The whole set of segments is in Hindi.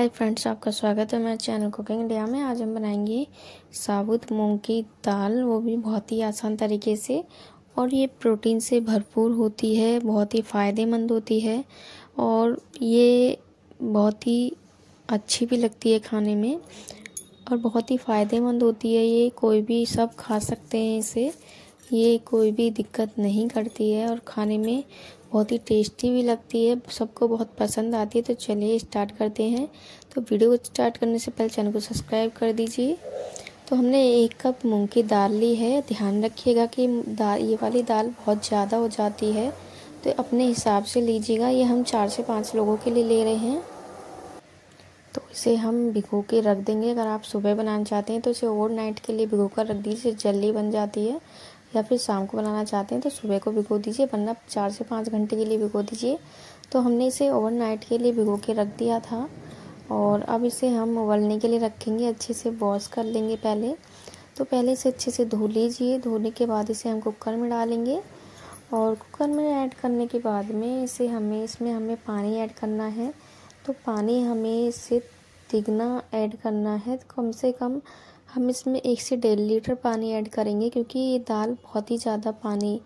हाय फ्रेंड्स आपका स्वागत है मेरे चैनल कुकिंग इंडिया में आज हम बनाएंगे साबुत मूंग की दाल वो भी बहुत ही आसान तरीके से और ये प्रोटीन से भरपूर होती है बहुत ही फ़ायदेमंद होती है और ये बहुत ही अच्छी भी लगती है खाने में और बहुत ही फ़ायदेमंद होती है ये कोई भी सब खा सकते हैं इसे ये कोई भी दिक्कत नहीं करती है और खाने में बहुत ही टेस्टी भी लगती है सबको बहुत पसंद आती है तो चलिए स्टार्ट करते हैं तो वीडियो स्टार्ट करने से पहले चैनल को सब्सक्राइब कर दीजिए तो हमने एक कप मूंग की दाल ली है ध्यान रखिएगा कि दाल ये वाली दाल बहुत ज़्यादा हो जाती है तो अपने हिसाब से लीजिएगा ये हम चार से पाँच लोगों के लिए ले रहे हैं तो इसे हम भिगो के रख देंगे अगर आप सुबह बनाना चाहते हैं तो इसे ओवर नाइट के लिए भिगो कर रख दीजिए जल्दी बन जाती है या फिर शाम को बनाना चाहते हैं तो सुबह को भिगो दीजिए वरना चार से पाँच घंटे के लिए भिगो दीजिए तो हमने इसे ओवरनाइट के लिए भिगो के रख दिया था और अब इसे हम उबलने के लिए रखेंगे अच्छे से वॉश कर लेंगे पहले तो पहले इसे अच्छे से धो लीजिए धोने के बाद इसे हम कुकर में डालेंगे और कुकर में ऐड करने के बाद में इसे हमें इसमें हमें पानी ऐड करना है तो पानी हमें इसे तिगना ऐड करना है तो कम से कम हम इसमें एक से डेढ़ लीटर पानी ऐड करेंगे क्योंकि ये दाल बहुत ही ज़्यादा पानी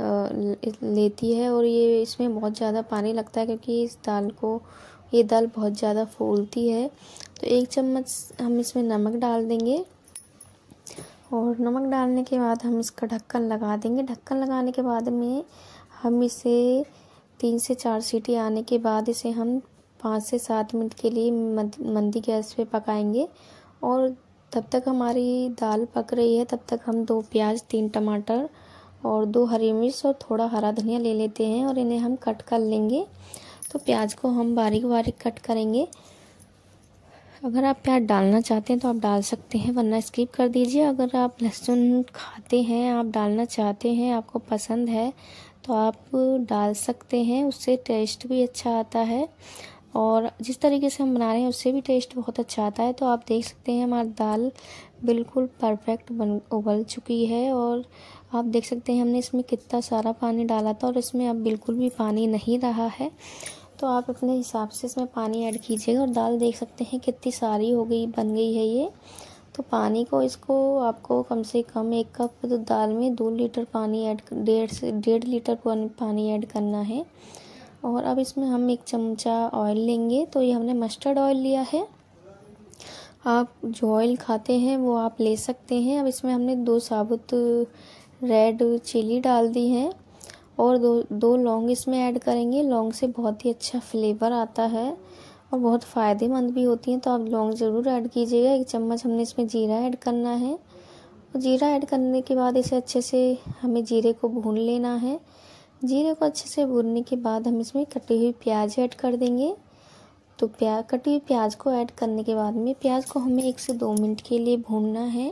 लेती है और ये इसमें बहुत ज़्यादा पानी लगता है क्योंकि इस दाल को ये दाल बहुत ज़्यादा फूलती है तो एक चम्मच हम इसमें नमक डाल देंगे और नमक डालने के बाद हम इसका ढक्कन लगा देंगे ढक्कन लगाने के बाद में हम इसे तीन से चार सीटी आने के बाद इसे हम पाँच से सात मिनट के लिए मंदी गैस पे पकाएंगे और तब तक हमारी दाल पक रही है तब तक हम दो प्याज तीन टमाटर और दो हरी मिर्च और थोड़ा हरा धनिया ले लेते हैं और इन्हें हम कट कर लेंगे तो प्याज को हम बारीक बारीक कट करेंगे अगर आप प्याज डालना चाहते हैं तो आप डाल सकते हैं वरना स्किप कर दीजिए अगर आप लहसुन खाते हैं आप डालना चाहते हैं आपको पसंद है तो आप डाल सकते हैं उससे टेस्ट भी अच्छा आता है और जिस तरीके से हम बना रहे हैं उससे भी टेस्ट बहुत अच्छा आता है तो आप देख सकते हैं हमारी दाल बिल्कुल परफेक्ट बन उबल चुकी है और आप देख सकते हैं हमने इसमें कितना सारा पानी डाला था और इसमें अब बिल्कुल भी पानी नहीं रहा है तो आप अपने हिसाब से इसमें पानी ऐड कीजिएगा और दाल देख सकते हैं कितनी सारी हो गई बन गई है ये तो पानी को इसको आपको कम से कम एक कप तो दाल में दो लीटर पानी ऐड डेढ़ से डेढ़ लीटर पानी ऐड करना है और अब इसमें हम एक चमचा ऑयल लेंगे तो ये हमने मस्टर्ड ऑयल लिया है आप जो ऑयल खाते हैं वो आप ले सकते हैं अब इसमें हमने दो साबुत रेड चिली डाल दी है और दो दो लौंग इसमें ऐड करेंगे लौंग से बहुत ही अच्छा फ्लेवर आता है और बहुत फ़ायदेमंद भी होती हैं तो आप लौंग ज़रूर ऐड कीजिएगा एक चम्मच हमने इसमें जीरा ऐड करना है और जीरा ऐड करने के बाद इसे अच्छे से हमें जीरे को भून लेना है जीरे को अच्छे से भूनने के बाद हम इसमें कटी हुई प्याज ऐड कर देंगे तो प्याज कटी हुई प्याज को ऐड करने के बाद में प्याज को हमें एक से दो मिनट के लिए भूनना है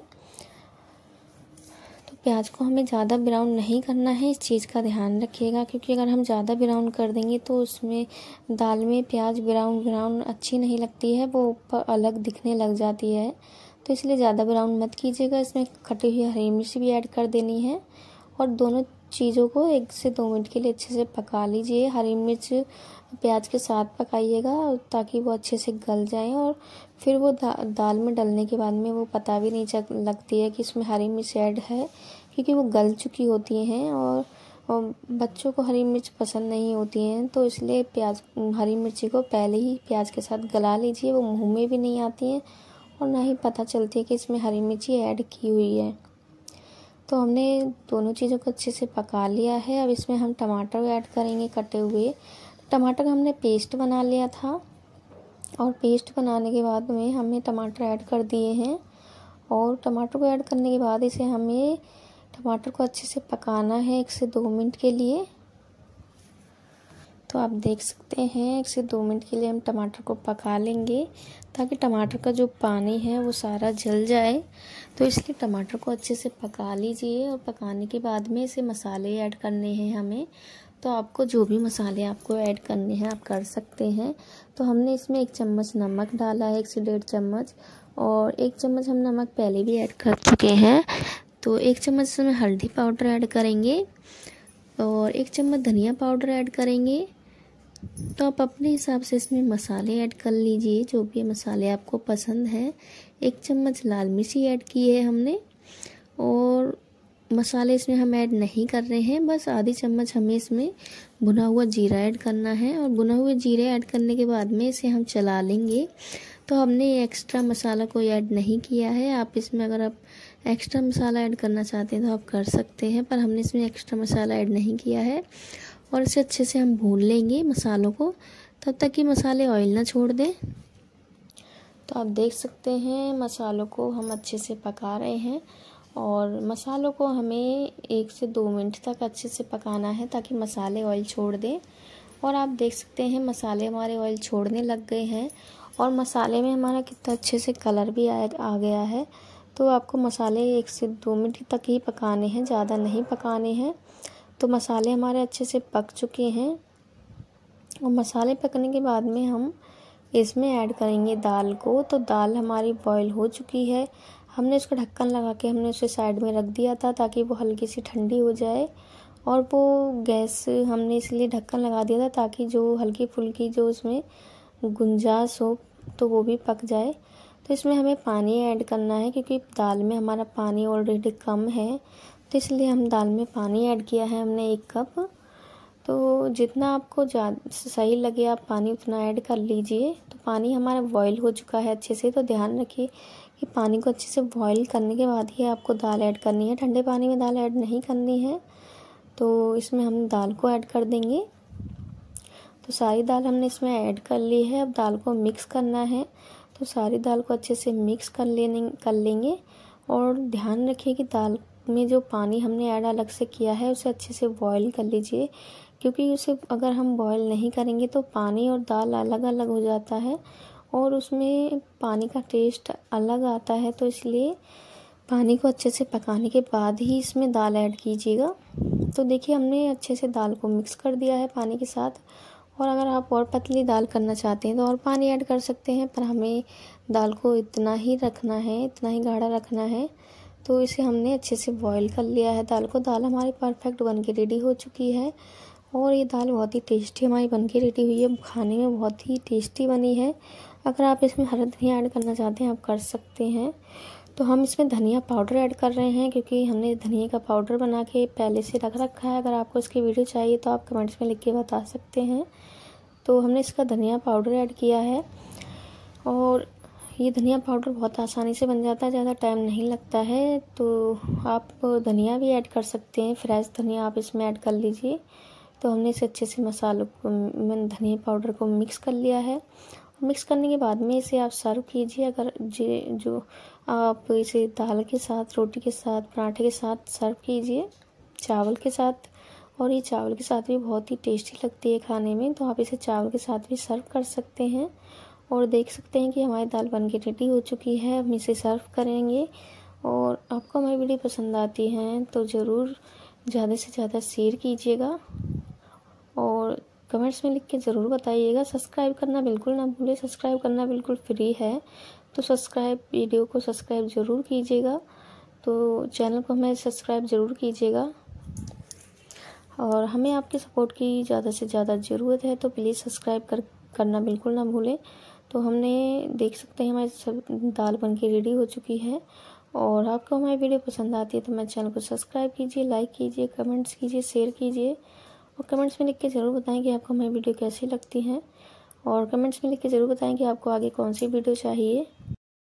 तो प्याज को हमें ज़्यादा ब्राउन नहीं करना है इस चीज़ का ध्यान रखिएगा क्योंकि अगर हम ज़्यादा ब्राउन कर देंगे तो उसमें दाल में प्याज ब्राउन ब्राउन अच्छी नहीं लगती है वो ऊपर अलग दिखने लग जाती है तो इसलिए ज़्यादा ब्राउन मत कीजिएगा इसमें कटी हुई हरी मिर्च भी ऐड कर देनी है और दोनों चीज़ों को एक से दो मिनट के लिए अच्छे से पका लीजिए हरी मिर्च प्याज के साथ पकाइएगा ताकि वो अच्छे से गल जाए और फिर वो दा, दाल में डलने के बाद में वो पता भी नहीं चल लगती है कि इसमें हरी मिर्च ऐड है क्योंकि वो गल चुकी होती हैं और, और बच्चों को हरी मिर्च पसंद नहीं होती हैं तो इसलिए प्याज हरी मिर्ची को पहले ही प्याज के साथ गला लीजिए वो मुँह में भी नहीं आती हैं और ना ही पता चलती है कि इसमें हरी मिर्ची ऐड की हुई है तो हमने दोनों चीज़ों को अच्छे से पका लिया है अब इसमें हम टमाटर ऐड करेंगे कटे हुए टमाटर का हमने पेस्ट बना लिया था और पेस्ट बनाने के बाद में हमने टमाटर ऐड कर दिए हैं और टमाटर को ऐड करने के बाद इसे हमें टमाटर को अच्छे से पकाना है एक से दो मिनट के लिए तो आप देख सकते हैं एक से दो मिनट के लिए हम टमाटर को पका लेंगे ताकि टमाटर का जो पानी है वो सारा जल जाए तो इसलिए टमाटर को अच्छे से पका लीजिए और पकाने के बाद में इसे मसाले ऐड करने हैं हमें तो आपको जो भी मसाले आपको ऐड करने हैं आप कर सकते हैं तो हमने इसमें एक चम्मच नमक डाला है एक से डेढ़ चम्मच और एक चम्मच हम नमक पहले भी ऐड कर चुके हैं तो एक चम्मच इसमें हल्दी पाउडर ऐड करेंगे और एक चम्मच धनिया पाउडर ऐड करेंगे तो आप अपने हिसाब से इसमें मसाले ऐड कर लीजिए जो भी मसाले आपको पसंद हैं एक चम्मच लाल मिर्ची ऐड की है हमने और मसाले इसमें हम ऐड नहीं कर रहे हैं बस आधी चम्मच हमें इसमें भुना हुआ जीरा ऐड करना है और भुना हुआ जीरा ऐड करने के बाद में इसे हम चला लेंगे तो हमने एक्स्ट्रा मसाला कोई ऐड नहीं किया है आप इसमें अगर आप एक्स्ट्रा मसाला ऐड करना चाहते हैं तो आप कर सकते हैं पर हमने इसमें एक्स्ट्रा मसाला ऐड नहीं किया है और इसे अच्छे से हम भून लेंगे मसालों को तब तक कि मसाले ऑयल ना छोड़ दें तो आप देख सकते हैं मसालों को हम अच्छे से पका रहे हैं और मसालों को हमें एक से दो मिनट तक अच्छे से पकाना है ताकि मसाले ऑयल छोड़ दें और आप देख सकते हैं मसाले हमारे ऑयल छोड़ने लग गए हैं और मसाले में हमारा कितना अच्छे से कलर भी आ, आ गया है तो आपको मसाले एक से दो मिनट तक ही पकाने हैं ज़्यादा नहीं पकाने हैं तो मसाले हमारे अच्छे से पक चुके हैं और मसाले पकने के बाद में हम इसमें ऐड करेंगे दाल को तो दाल हमारी बॉईल हो चुकी है हमने उसका ढक्कन लगा के हमने उसे साइड में रख दिया था ताकि वो हल्की सी ठंडी हो जाए और वो गैस हमने इसलिए ढक्कन लगा दिया था ताकि जो हल्की फुल्की जो उसमें गुंजास हो तो वो भी पक जाए तो इसमें हमें पानी ऐड करना है क्योंकि दाल में हमारा पानी ऑलरेडी कम है तो इसलिए हम दाल में पानी ऐड किया है हमने एक कप तो जितना आपको सही लगे आप पानी उतना ऐड कर लीजिए तो पानी हमारा बॉईल हो चुका है अच्छे से तो ध्यान रखिए कि पानी को अच्छे से बॉईल करने के बाद ही आपको दाल ऐड करनी है ठंडे पानी में दाल ऐड नहीं करनी है तो इसमें हम दाल को ऐड कर देंगे तो सारी दाल हमने इसमें ऐड कर ली है अब दाल को मिक्स करना है तो सारी दाल को अच्छे से मिक्स कर लेने कर लेंगे और ध्यान रखिए कि दाल में जो पानी हमने ऐड अलग से किया है उसे अच्छे से बॉईल कर लीजिए क्योंकि उसे अगर हम बॉईल नहीं करेंगे तो पानी और दाल अलग अलग हो जाता है और उसमें पानी का टेस्ट अलग आता है तो इसलिए पानी को अच्छे से पकाने के बाद ही इसमें दाल ऐड कीजिएगा तो देखिए हमने अच्छे से दाल को मिक्स कर दिया है पानी के साथ और अगर आप और पतली दाल करना चाहते हैं तो और पानी ऐड कर सकते हैं पर हमें दाल को इतना ही रखना है इतना ही गाढ़ा रखना है तो इसे हमने अच्छे से बॉईल कर लिया है दाल को दाल हमारी परफेक्ट बन के रेडी हो चुकी है और ये दाल बहुत ही टेस्टी हमारी बन के रेडी हुई है खाने में बहुत ही टेस्टी बनी है अगर आप इसमें हरा धनिया ऐड करना चाहते हैं आप कर सकते हैं तो हम इसमें धनिया पाउडर ऐड कर रहे हैं क्योंकि हमने धनिया का पाउडर बना के पहले से रख रखा है अगर आपको इसकी वीडियो चाहिए तो आप कमेंट्स में लिख के बता सकते हैं तो हमने इसका धनिया पाउडर ऐड किया है और ये धनिया पाउडर बहुत आसानी से बन जाता है ज़्यादा टाइम नहीं लगता है तो आप धनिया भी ऐड कर सकते हैं फ्रेश धनिया आप इसमें ऐड कर लीजिए तो हमने इसे अच्छे से मसालों को मैंने धनिया पाउडर को मिक्स कर लिया है मिक्स करने के बाद में इसे आप सर्व कीजिए अगर जे जो आप इसे दाल के साथ रोटी के साथ पराठे के साथ सर्व कीजिए चावल के साथ और ये चावल के साथ भी बहुत ही टेस्टी लगती है खाने में तो आप इसे चावल के साथ भी सर्व कर सकते हैं और देख सकते हैं कि हमारी दाल बन के रेडी हो चुकी है हम इसे सर्व करेंगे और आपको हमारी वीडियो पसंद आती हैं तो ज़रूर ज़्यादा से ज़्यादा शेयर कीजिएगा और कमेंट्स में लिख के ज़रूर बताइएगा सब्सक्राइब करना बिल्कुल ना भूलें सब्सक्राइब करना बिल्कुल फ्री है तो सब्सक्राइब वीडियो को सब्सक्राइब ज़रूर कीजिएगा तो चैनल को हमें सब्सक्राइब ज़रूर कीजिएगा और हमें आपके सपोर्ट की ज़्यादा से ज़्यादा ज़रूरत है तो प्लीज़ सब्सक्राइब कर करना बिल्कुल ना भूलें तो हमने देख सकते हैं हमारी सब दाल बन के रेडी हो चुकी है और आपको हमारी वीडियो पसंद आती है तो मेरे चैनल को सब्सक्राइब कीजिए लाइक कीजिए कमेंट्स कीजिए शेयर कीजिए और कमेंट्स में लिख के ज़रूर बताएँ कि आपको हमारी वीडियो कैसी लगती है और कमेंट्स में लिख के ज़रूर बताएँ कि आपको आगे कौन सी वीडियो चाहिए